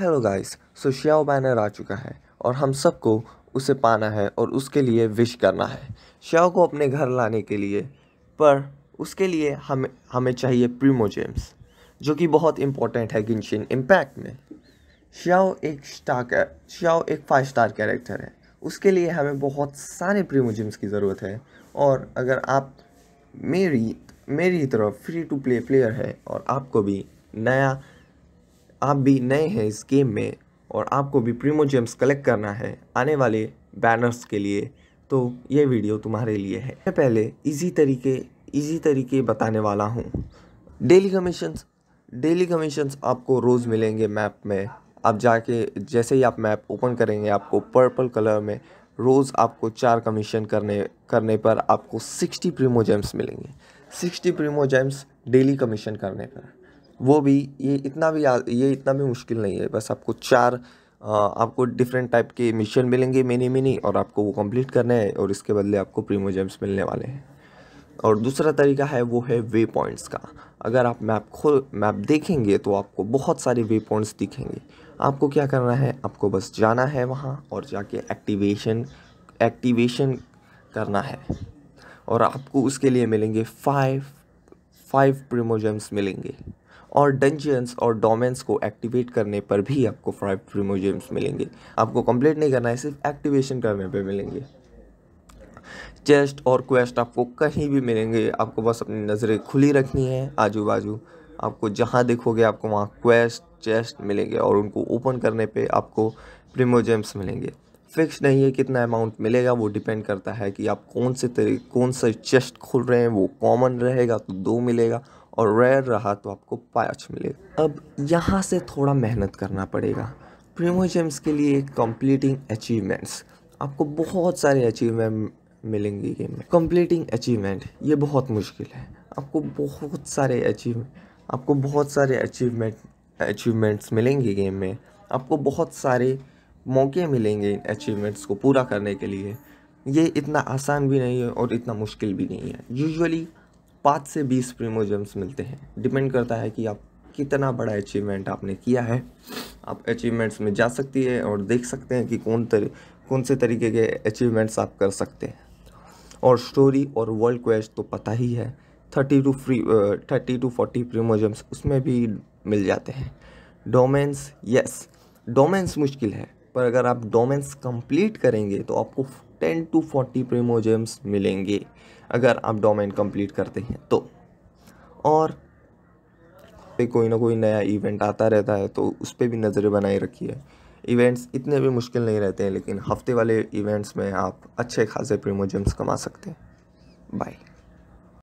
hello guys so Xiao banner आ चुका है और हम सबको उसे पाना है और उसके लिए विश करना है शियाओ को अपने घर लाने के लिए पर उसके लिए हमें हमें चाहिए प्रीमो जेम्स जो कि बहुत इम्पोर्टेंट है गिनशिन इम्पैक्ट में शियाओ एक स्टार शियाओ एक फाइव स्टार कैरेक्टर है उसके लिए हमें बहुत सारे प्रीमो जेम्स की ज़रूरत है और अगर आप मेरी मेरी तरफ फ्री टू प्ले प्लेयर है और आपको भी नया आप भी नए हैं इस गेम में और आपको भी प्रीमो जेम्स कलेक्ट करना है आने वाले बैनर्स के लिए तो ये वीडियो तुम्हारे लिए है मैं पहले इजी तरीके इजी तरीके बताने वाला हूँ डेली कमीशंस डेली कमीशंस आपको रोज़ मिलेंगे मैप में आप जाके जैसे ही आप मैप ओपन करेंगे आपको पर्पल कलर में रोज़ आपको चार कमीशन करने करने पर आपको सिक्सटी प्रीमो जेम्स मिलेंगे sixty primogems daily commission करने पर वो भी ये इतना भी ये इतना भी मुश्किल नहीं है बस आपको चार आपको डिफरेंट टाइप के मिशन मिलेंगे मिनी मिनी और आपको वो कंप्लीट करने हैं और इसके बदले आपको प्रीमो जेम्स मिलने वाले हैं और दूसरा तरीका है वो है वे पॉइंट्स का अगर आप मैप खो मैप देखेंगे तो आपको बहुत सारे वे पॉइंट्स दिखेंगे आपको क्या करना है आपको बस जाना है वहाँ और जाके एक्टिवेशन एक्टिवेशन करना है और आपको उसके लिए मिलेंगे फाइव फाइव जेम्स मिलेंगे और डंजियंस और डोमेंस को एक्टिवेट करने पर भी आपको फाइव प्रीमो जेम्स मिलेंगे आपको कंप्लीट नहीं करना है सिर्फ एक्टिवेशन करने पर मिलेंगे चेस्ट और क्वेस्ट आपको कहीं भी मिलेंगे आपको बस अपनी नज़रें खुली रखनी है आजू बाजू आपको जहाँ देखोगे आपको वहाँ क्वेस्ट चेस्ट मिलेंगे और उनको ओपन करने पे आपको प्रीमोजेम्स मिलेंगे फिक्स नहीं है कितना अमाउंट मिलेगा वो डिपेंड करता है कि आप कौन से तरीके कौन सा चेस्ट खोल रहे हैं वो कॉमन रहेगा तो दो मिलेगा और रेयर रहा तो आपको पाँच मिलेगा अब यहाँ से थोड़ा मेहनत करना पड़ेगा प्रीमो जेम्स के लिए कंप्लीटिंग अचीवमेंट्स आपको बहुत सारे अचीवमेंट मिलेंगे गेम में कंप्लीटिंग अचीवमेंट ये बहुत मुश्किल है आपको बहुत सारे अचीव आपको बहुत सारे अचीवमेंट अचीवमेंट्स मिलेंगे गेम में आपको बहुत सारे मौके मिलेंगे इन अचीवमेंट्स को पूरा करने के लिए ये इतना आसान भी नहीं है और इतना मुश्किल भी नहीं है यूजुअली पाँच से बीस प्रीमोजम्स मिलते हैं डिपेंड करता है कि आप कितना बड़ा अचीवमेंट आपने किया है आप अचीवमेंट्स में जा सकती है और देख सकते हैं कि कौन तरी कौन से तरीके के अचीवमेंट्स आप कर सकते हैं और स्टोरी और वर्ल्ड क्वेस्ट तो पता ही है thirty two free thirty two forty primogems उसमें भी मिल जाते हैं डोमेंस यस डोमेंस मुश्किल है पर अगर आप डोमेंस कंप्लीट करेंगे तो आपको टेन टू फोर्टी प्रेमोजेम्स मिलेंगे अगर आप डोमेन कंप्लीट करते हैं तो और पे कोई ना कोई नया इवेंट आता रहता है तो उस पर भी नज़रें बनाए रखिए इवेंट्स इतने भी मुश्किल नहीं रहते हैं लेकिन हफ्ते वाले इवेंट्स में आप अच्छे खासे प्रीमोजम्स कमा सकते हैं बाय